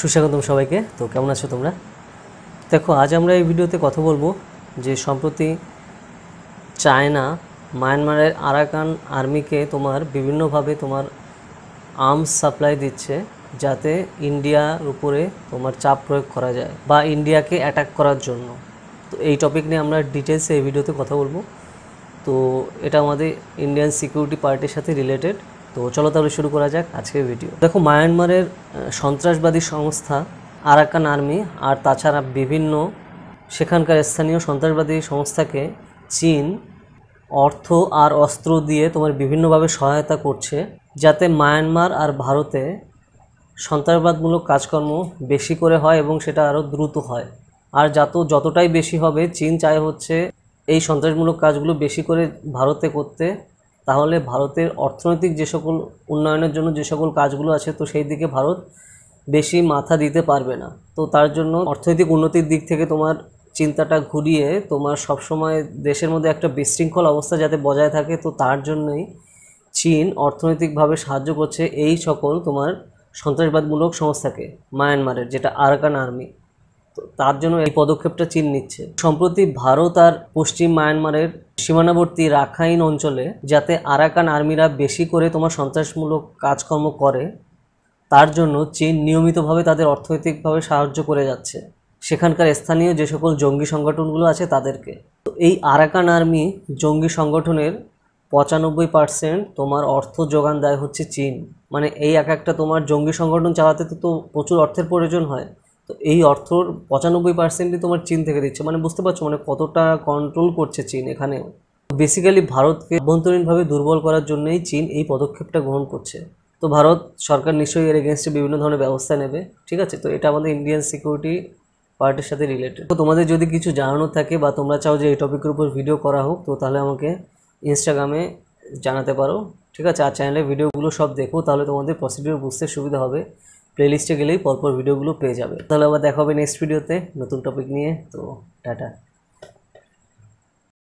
সুস্বাগতম সবাইকে তো কেমন আছো তোমরা দেখো আজ আমরা এই ভিডিওতে কথা বলবো যে সম্প্রতি চায়না মায়ানমারের আরাকান আর্মিকে তোমার বিভিন্নভাবে তোমার আর্মস সাপ্লাই দিচ্ছে যাতে ইন্ডিয়ার উপরে তোমার চাপ প্রয়োগ করা যায় বা ইন্ডিয়াকে অ্যাটাক করার জন্য তো এই টপিক নিয়ে আমরা ডিটেলসে এই ভিডিওতে কথা বলবো তো এটা আমাদের ইন্ডিয়ান সিকিউরিটি পার্টির সাথে রিলেটেড তো চলো তাহলে শুরু করা যাক আজকের ভিডিও দেখো মায়ানমারের সন্ত্রাসবাদী সংস্থা আরাকান আর্মি আর তাছাড়া বিভিন্ন সেখানকার স্থানীয় সন্ত্রাসবাদী সংস্থাকে চীন অর্থ আর অস্ত্র দিয়ে তোমার বিভিন্নভাবে সহায়তা করছে যাতে মায়ানমার আর ভারতে সন্ত্রাসবাদমূলক কাজকর্ম বেশি করে হয় এবং সেটা আরও দ্রুত হয় আর যত যতটাই বেশি হবে চীন চায় হচ্ছে এই সন্ত্রাসমূলক কাজগুলো বেশি করে ভারতে করতে তাহলে ভারতের অর্থনৈতিক যে সকল উন্নয়নের জন্য যে সকল কাজগুলো আছে তো সেই দিকে ভারত বেশি মাথা দিতে পারবে না তো তার জন্য অর্থনৈতিক উন্নতির দিক থেকে তোমার চিন্তাটা ঘুরিয়ে তোমার সবসময় দেশের মধ্যে একটা বিশৃঙ্খল অবস্থা যাতে বজায় থাকে তো তার জন্যই চীন অর্থনৈতিকভাবে সাহায্য করছে এই সকল তোমার সন্ত্রাসবাদমূলক সংস্থাকে মায়ানমারের যেটা আরাকান আর্মি তার জন্য এই পদক্ষেপটা চীন নিচ্ছে সম্প্রতি ভারত আর পশ্চিম মায়ানমারের সীমানাবর্তী রাখাইন অঞ্চলে যাতে আরাকান আর্মিরা বেশি করে তোমার সন্ত্রাসমূলক কাজকর্ম করে তার জন্য চীন নিয়মিতভাবে তাদের অর্থনৈতিকভাবে সাহায্য করে যাচ্ছে সেখানকার স্থানীয় যে সকল জঙ্গি সংগঠনগুলো আছে তাদেরকে তো এই আরাকান আর্মি জঙ্গি সংগঠনের পঁচানব্বই পার্সেন্ট তোমার অর্থ যোগান দেয় হচ্ছে চীন মানে এই এক একটা তোমার জঙ্গি সংগঠন চালাতে তো প্রচুর অর্থের প্রয়োজন হয় তো এই অর্থর পঁচানব্বই পার্সেন্টই তোমার চীন থেকে দিচ্ছে মানে বুঝতে পারছো মানে কতটা কন্ট্রোল করছে চীন এখানেও বেসিক্যালি ভারতকে অভ্যন্তরীণভাবে দুর্বল করার জন্যই চীন এই পদক্ষেপটা গ্রহণ করছে তো ভারত সরকার নিশ্চয়ই এর এগেনস্টে বিভিন্ন ধরনের ব্যবস্থা নেবে ঠিক আছে তো এটা আমাদের ইন্ডিয়ান সিকিউরিটি পার্টির সাথে রিলেটেড তো তোমাদের যদি কিছু জানানো থাকে বা তোমরা চাও যে এই টপিকের উপর ভিডিও করা হোক তো তাহলে আমাকে ইনস্টাগ্রামে জানাতে পারো ঠিক আছে আর চ্যানেলে ভিডিওগুলো সব দেখো তাহলে তোমাদের প্রসিডিওর বুঝতে সুবিধা হবে প্লেলিস্টে গেলেই পরপর ভিডিওগুলো পেয়ে যাবে তাহলে আবার দেখা হবে নেক্সট ভিডিওতে নতুন টপিক নিয়ে তো টাটা